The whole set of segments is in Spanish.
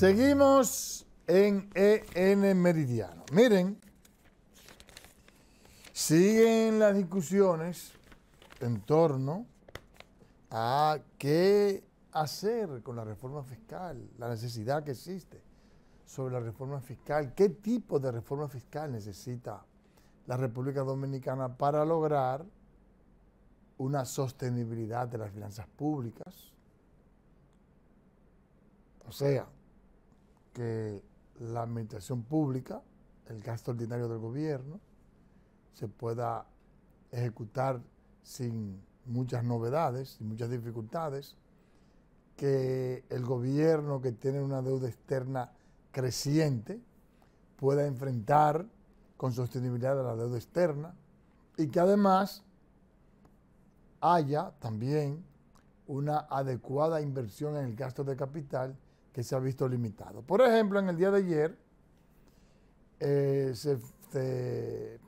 Seguimos en EN Meridiano. Miren, siguen las discusiones en torno a qué hacer con la reforma fiscal, la necesidad que existe sobre la reforma fiscal, qué tipo de reforma fiscal necesita la República Dominicana para lograr una sostenibilidad de las finanzas públicas. O sea, que la administración pública, el gasto ordinario del gobierno, se pueda ejecutar sin muchas novedades, sin muchas dificultades, que el gobierno que tiene una deuda externa creciente pueda enfrentar con sostenibilidad a la deuda externa y que además haya también una adecuada inversión en el gasto de capital que se ha visto limitado. Por ejemplo, en el día de ayer eh, se,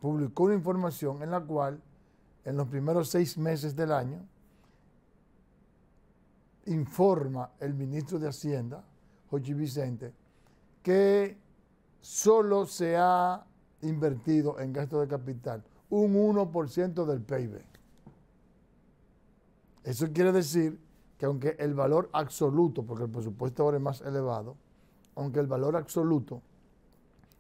publicó una información en la cual en los primeros seis meses del año informa el ministro de Hacienda, Jorge Vicente, que solo se ha invertido en gasto de capital un 1% del PIB. Eso quiere decir que aunque el valor absoluto, porque el presupuesto ahora es más elevado, aunque el valor absoluto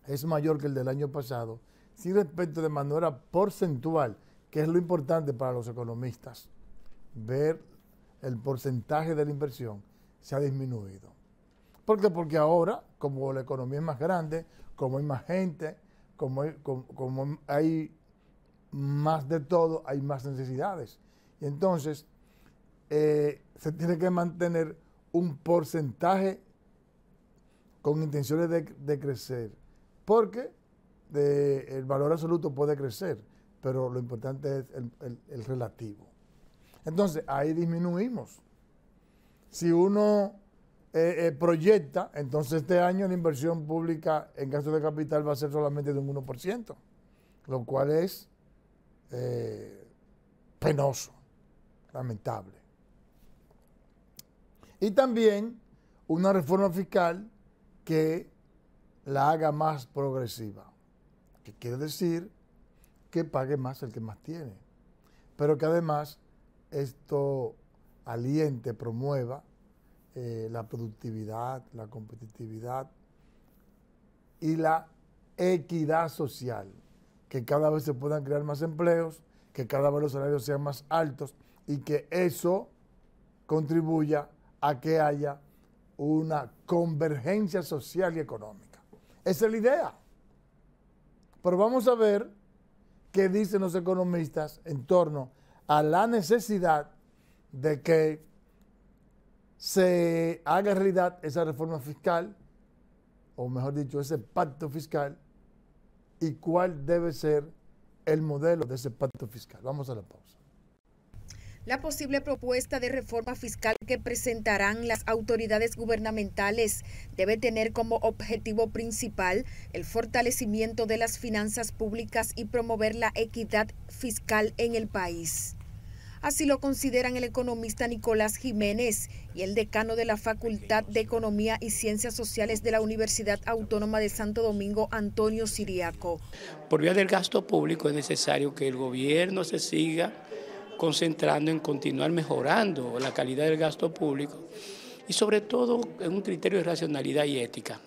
es mayor que el del año pasado, si respecto de manera porcentual, que es lo importante para los economistas, ver el porcentaje de la inversión se ha disminuido. ¿Por qué? Porque ahora, como la economía es más grande, como hay más gente, como hay más de todo, hay más necesidades. Y entonces, eh, se tiene que mantener un porcentaje con intenciones de, crecer, porque el valor absoluto puede crecer, pero lo importante es el, relativo. Entonces, ahí disminuimos. Si uno eh, eh, proyecta, entonces este año la inversión pública en gasto de capital va a ser solamente de un 1%, lo cual es penoso, lamentable. Y también una reforma fiscal que la haga más progresiva, que quiere decir que pague más el que más tiene, pero que además esto aliente, promueva eh, la productividad, la competitividad y la equidad social, que cada vez se puedan crear más empleos, que cada vez los salarios sean más altos y que eso contribuya a que haya una convergencia social y económica. Esa es la idea. Pero vamos a ver qué dicen los economistas en torno a la necesidad de que se haga realidad esa reforma fiscal, o mejor dicho, ese pacto fiscal, y cuál debe ser el modelo de ese pacto fiscal. Vamos a la pausa la posible propuesta de reforma fiscal que presentarán las autoridades gubernamentales debe tener como objetivo principal el fortalecimiento de las finanzas públicas y promover la equidad fiscal en el país. Así lo consideran el economista Nicolás Jiménez y el decano de la Facultad de Economía y Ciencias Sociales de la Universidad Autónoma de Santo Domingo, Antonio Siriaco. Por vía del gasto público es necesario que el gobierno se siga concentrando en continuar mejorando la calidad del gasto público y sobre todo en un criterio de racionalidad y ética.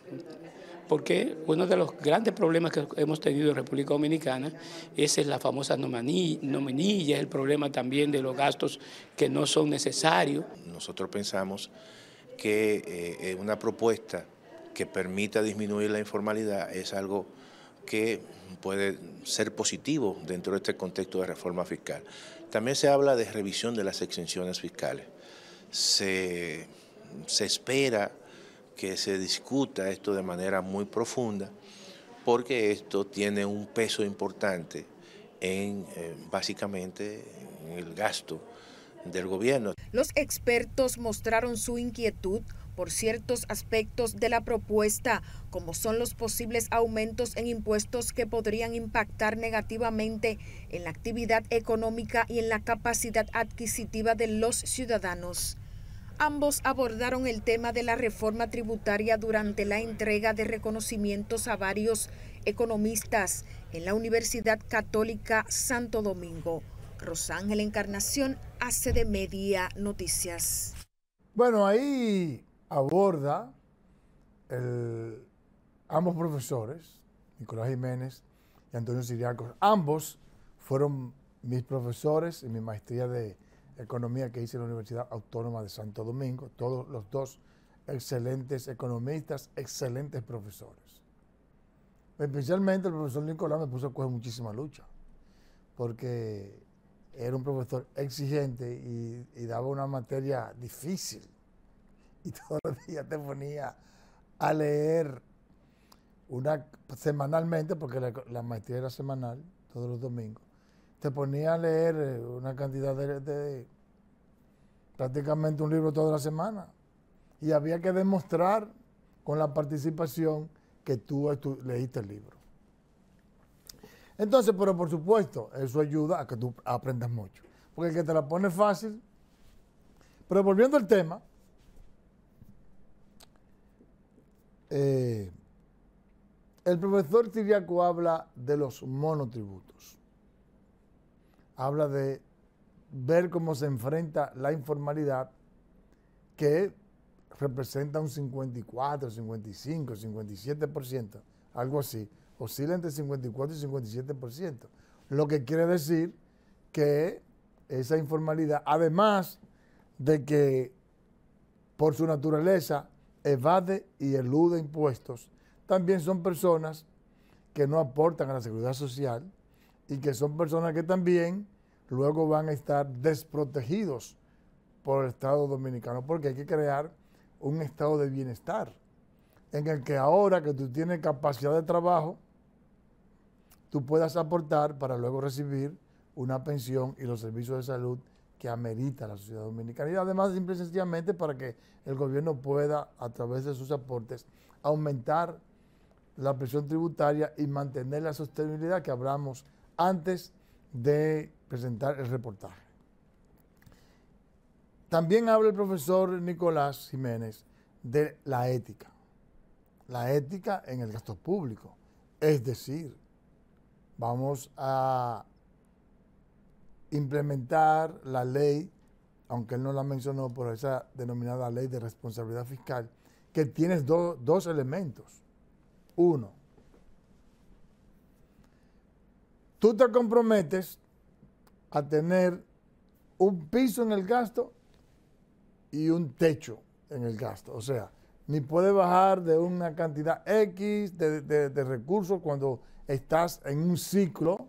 Porque uno de los grandes problemas que hemos tenido en República Dominicana es la famosa nominilla, el problema también de los gastos que no son necesarios. Nosotros pensamos que eh, eh, una propuesta que permita disminuir la informalidad es algo que puede ser positivo dentro de este contexto de reforma fiscal. También se habla de revisión de las exenciones fiscales. Se, espera que se discuta esto de manera muy profunda porque esto tiene un peso importante en eh, básicamente el gasto del gobierno. Los expertos mostraron su inquietud por ciertos aspectos de la propuesta, como son los posibles aumentos en impuestos que podrían impactar negativamente en la actividad económica y en la capacidad adquisitiva de los ciudadanos. Ambos abordaron el tema de la reforma tributaria durante la entrega de reconocimientos a varios economistas en la Universidad Católica Santo Domingo. Rosángel Encarnación, hace de Media Noticias. Bueno, ahí aborda ambos profesores, Nicolás Jiménez y Antonio Siriacos, ambos fueron mis profesores en mi maestría de economía que hice en la Universidad Autónoma de Santo Domingo, todos los dos excelentes economistas, excelentes profesores. Especialmente el profesor Nicolás me puso a coger muchísima lucha, porque era un profesor exigente y daba una materia difícil y todos los días te ponía a leer una semanalmente, porque la, maestría era semanal, todos los domingos, te ponía a leer eh, una cantidad de, de prácticamente un libro toda la semana. Y había que demostrar con la participación que tú leíste el libro. Entonces, pero por supuesto, eso ayuda a que tú aprendas mucho. Porque el que te la pone fácil. Pero volviendo al tema, Eh, el profesor Tiriaco habla de los monotributos. Habla de ver cómo se enfrenta la informalidad que representa un 54, 55, 57%, algo así. Oscila entre 54 y 57%. Lo que quiere decir que esa informalidad, además de que por su naturaleza evade y elude impuestos, también son personas que no aportan a la seguridad social y que son personas que también luego van a estar desprotegidos por el Estado dominicano, porque hay que crear un estado de bienestar en el que ahora que tú tienes capacidad de trabajo, tú puedas aportar para luego recibir una pensión y los servicios de salud que amerita la sociedad dominicana. Y además, simple y sencillamente, para que el gobierno pueda, a través de sus aportes, aumentar la presión tributaria y mantener la sostenibilidad que hablamos antes de presentar el reportaje. También habla el profesor Nicolás Jiménez de la ética, la ética en el gasto público. Es decir, vamos a implementar la ley, aunque él no la mencionó, por esa denominada ley de responsabilidad fiscal, que tienes dos elementos. Uno, tú te comprometes a tener un piso en el gasto y un techo en el gasto. O sea, ni puede bajar de una cantidad X de recursos cuando estás en un ciclo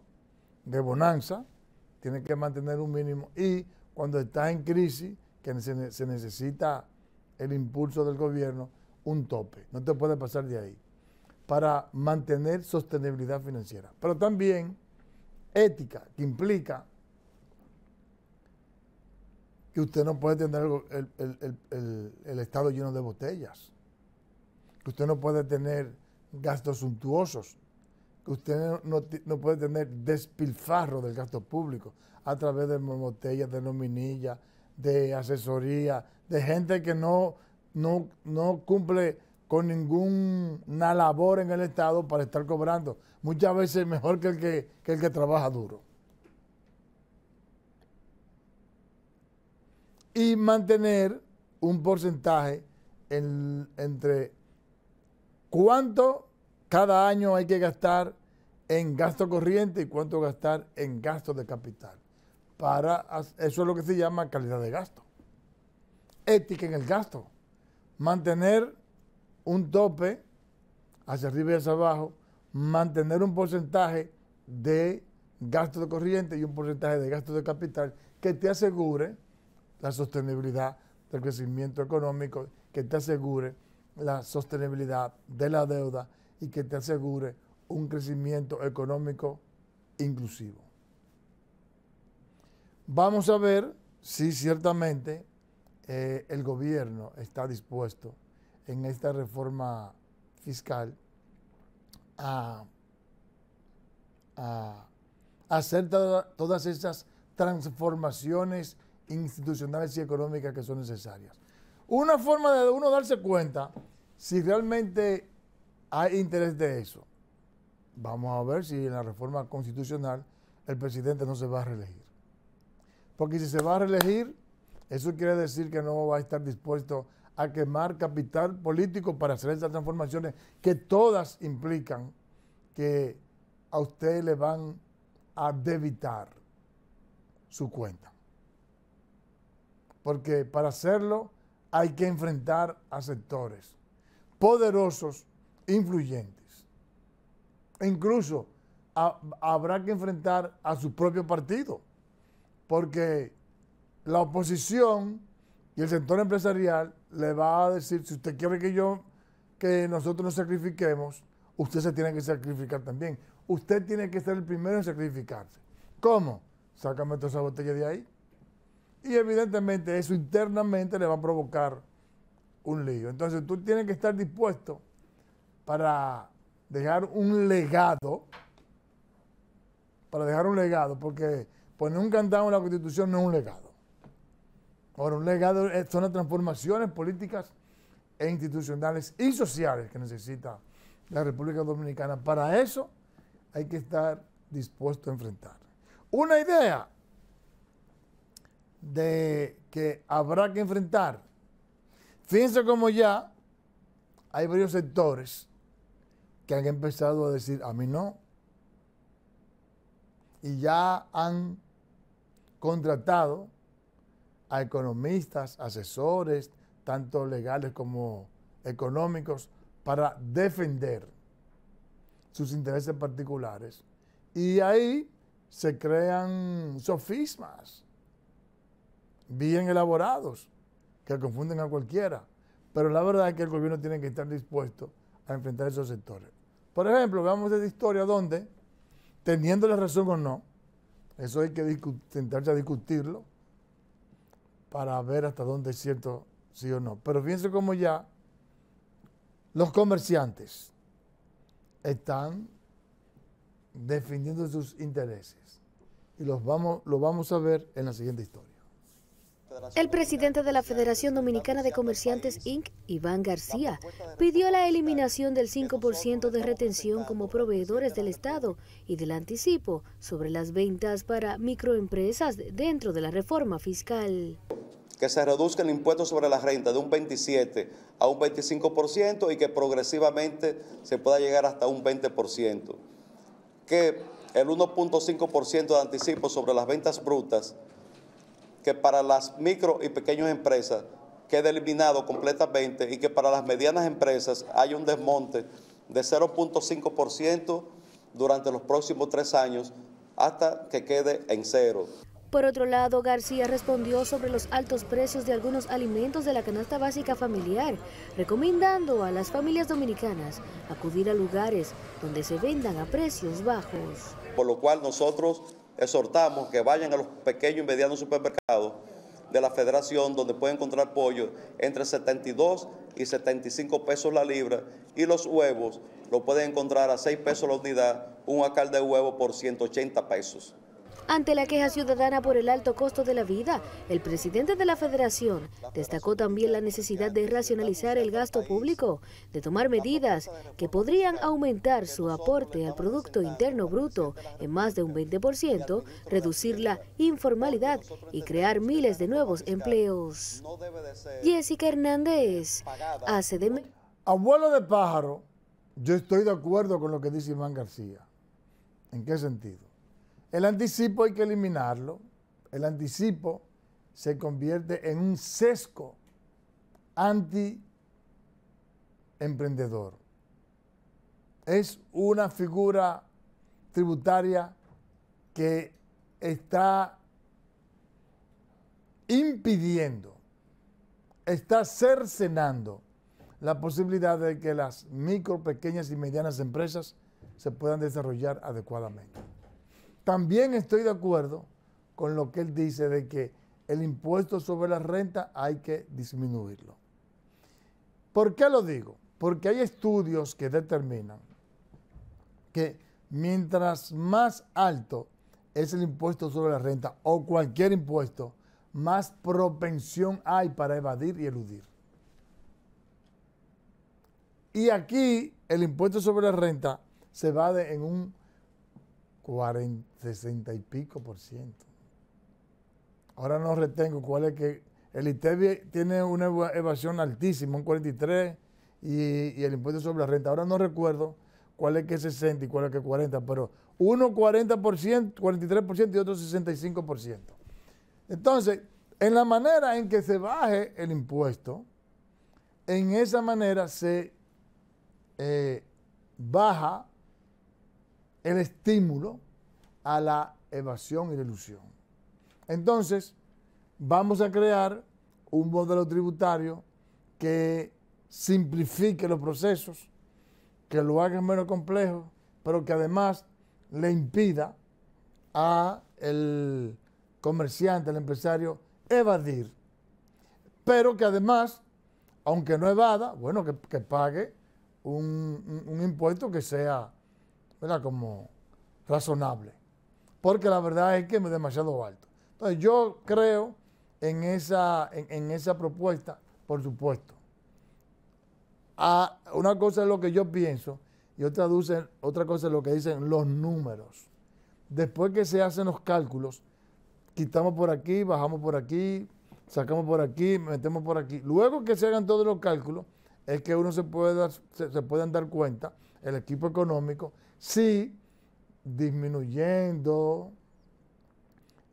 de bonanza tiene que mantener un mínimo. Y cuando está en crisis, que se, necesita el impulso del gobierno, un tope. No te puede pasar de ahí. Para mantener sostenibilidad financiera. Pero también ética, que implica que usted no puede tener el, Estado lleno de botellas, que usted no puede tener gastos suntuosos, que usted no, puede tener despilfarro del gasto público a través de motellas, de nominillas, de asesoría, de gente que no, no, no cumple con ninguna labor en el Estado para estar cobrando. Muchas veces mejor que el que, el que trabaja duro. Y mantener un porcentaje entre cuánto cada año hay que gastar en gasto corriente y cuánto gastar en gasto de capital. Para, eso es lo que se llama calidad de gasto. Ética en el gasto. Mantener un tope hacia arriba y hacia abajo, mantener un porcentaje de gasto de corriente y un porcentaje de gasto de capital que te asegure la sostenibilidad del crecimiento económico, que te asegure la sostenibilidad de la deuda, y que te asegure un crecimiento económico inclusivo. Vamos a ver si ciertamente eh, el gobierno está dispuesto en esta reforma fiscal a, hacer todas esas transformaciones institucionales y económicas que son necesarias. Una forma de uno darse cuenta si realmente hay interés de eso. Vamos a ver si en la reforma constitucional el presidente no se va a reelegir. Porque si se va a reelegir, eso quiere decir que no va a estar dispuesto a quemar capital político para hacer esas transformaciones que todas implican que a usted le van a debitar su cuenta. Porque para hacerlo hay que enfrentar a sectores poderosos influyentes. E incluso habrá que enfrentar a su propio partido, porque la oposición y el sector empresarial le va a decir, si usted quiere que yo, que nosotros nos sacrifiquemos, usted se tiene que sacrificar también. Usted tiene que ser el primero en sacrificarse. ¿Cómo? Sácame toda esa botella de ahí. Y evidentemente eso internamente le va a provocar un lío. Entonces tú tienes que estar dispuesto para dejar un legado, para dejar un legado, porque poner un candado en la Constitución no es un legado. Ahora, un legado son las transformaciones políticas e institucionales y sociales que necesita la República Dominicana. Para eso hay que estar dispuesto a enfrentar. Una idea de que habrá que enfrentar. Fíjense como ya hay varios sectores que han empezado a decir, a mí no. Y ya han contratado a economistas, asesores, tanto legales como económicos, para defender sus intereses particulares. Y ahí se crean sofismas bien elaborados que confunden a cualquiera. Pero la verdad es que el gobierno tiene que estar dispuesto a enfrentar esos sectores. Por ejemplo, veamos esta historia donde, teniendo la razón o no, eso hay que intentar a discutirlo para ver hasta dónde es cierto sí o no. Pero fíjense cómo ya los comerciantes están defendiendo sus intereses. Y los vamos, lo vamos a ver en la siguiente historia. El presidente de la Federación Dominicana de Comerciantes Inc., Iván García, pidió la eliminación del 5% de retención como proveedores del Estado y del anticipo sobre las ventas para microempresas dentro de la reforma fiscal. Que se reduzca el impuesto sobre la renta de un 27 a un 25% y que progresivamente se pueda llegar hasta un 20%. Que el 1.5% de anticipo sobre las ventas brutas que para las micro y pequeñas empresas quede eliminado completamente y que para las medianas empresas haya un desmonte de 0.5% durante los próximos tres años hasta que quede en cero. Por otro lado, García respondió sobre los altos precios de algunos alimentos de la canasta básica familiar, recomendando a las familias dominicanas acudir a lugares donde se vendan a precios bajos. Por lo cual nosotros exhortamos que vayan a los pequeños y medianos supermercados de la federación donde pueden encontrar pollo entre 72 y 75 pesos la libra y los huevos lo pueden encontrar a 6 pesos la unidad, un acal de huevo por 180 pesos. Ante la queja ciudadana por el alto costo de la vida, el presidente de la federación destacó también la necesidad de racionalizar el gasto público, de tomar medidas que podrían aumentar su aporte al Producto Interno Bruto en más de un 20%, reducir la informalidad y crear miles de nuevos empleos. Jessica Hernández, ACDM. Abuelo de pájaro, yo estoy de acuerdo con lo que dice Iván García. ¿En qué sentido? El anticipo hay que eliminarlo. El anticipo se convierte en un sesgo anti-emprendedor. Es una figura tributaria que está impidiendo, está cercenando la posibilidad de que las micro, pequeñas y medianas empresas se puedan desarrollar adecuadamente. También estoy de acuerdo con lo que él dice de que el impuesto sobre la renta hay que disminuirlo. ¿Por qué lo digo? Porque hay estudios que determinan que mientras más alto es el impuesto sobre la renta o cualquier impuesto, más propensión hay para evadir y eludir. Y aquí el impuesto sobre la renta se va en un 40, 60 y pico por ciento. Ahora no retengo cuál es que... El ITEBI tiene una evasión altísima, un 43, y, el impuesto sobre la renta. Ahora no recuerdo cuál es que 60 y cuál es que 40, pero uno 40%, 43% y otro 65%. Entonces, en la manera en que se baje el impuesto, en esa manera se eh, baja el estímulo a la evasión y la ilusión. Entonces, vamos a crear un modelo tributario que simplifique los procesos, que lo haga menos complejo, pero que además le impida a el comerciante, al empresario, evadir. Pero que además, aunque no evada, bueno, que, pague un impuesto que sea como razonable. Porque la verdad es que es demasiado alto. Entonces yo creo en esa, en, esa propuesta, por supuesto. A una cosa es lo que yo pienso y otra, otra cosa es lo que dicen los números. Después que se hacen los cálculos, quitamos por aquí, bajamos por aquí, sacamos por aquí, metemos por aquí. Luego que se hagan todos los cálculos, es que uno se puede se dar cuenta, el equipo económico, sí disminuyendo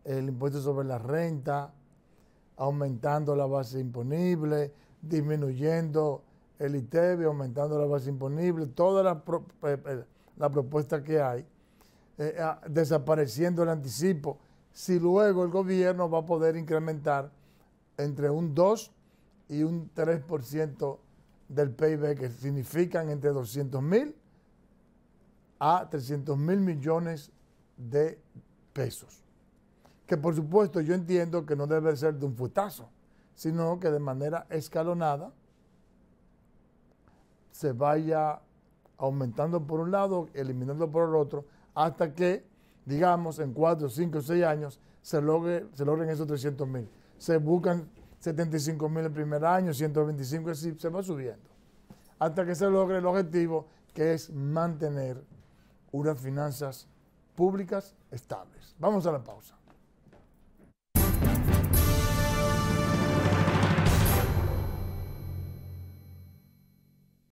el impuesto sobre la renta, aumentando la base imponible, disminuyendo el ITEB, aumentando la base imponible, toda la propuesta que hay, eh, desapareciendo el anticipo, si luego el gobierno va a poder incrementar entre un 2 y un 3% del PIB, que significan entre 200 mil a 300 mil millones de pesos. Que por supuesto yo entiendo que no debe ser de un futazo, sino que de manera escalonada se vaya aumentando por un lado, eliminando por el otro, hasta que, digamos, en cuatro, cinco, seis años se, logre, se logren esos 300 mil. Se buscan 75 mil el primer año, 125, se va subiendo, hasta que se logre el objetivo que es mantener unas finanzas públicas estables. Vamos a la pausa.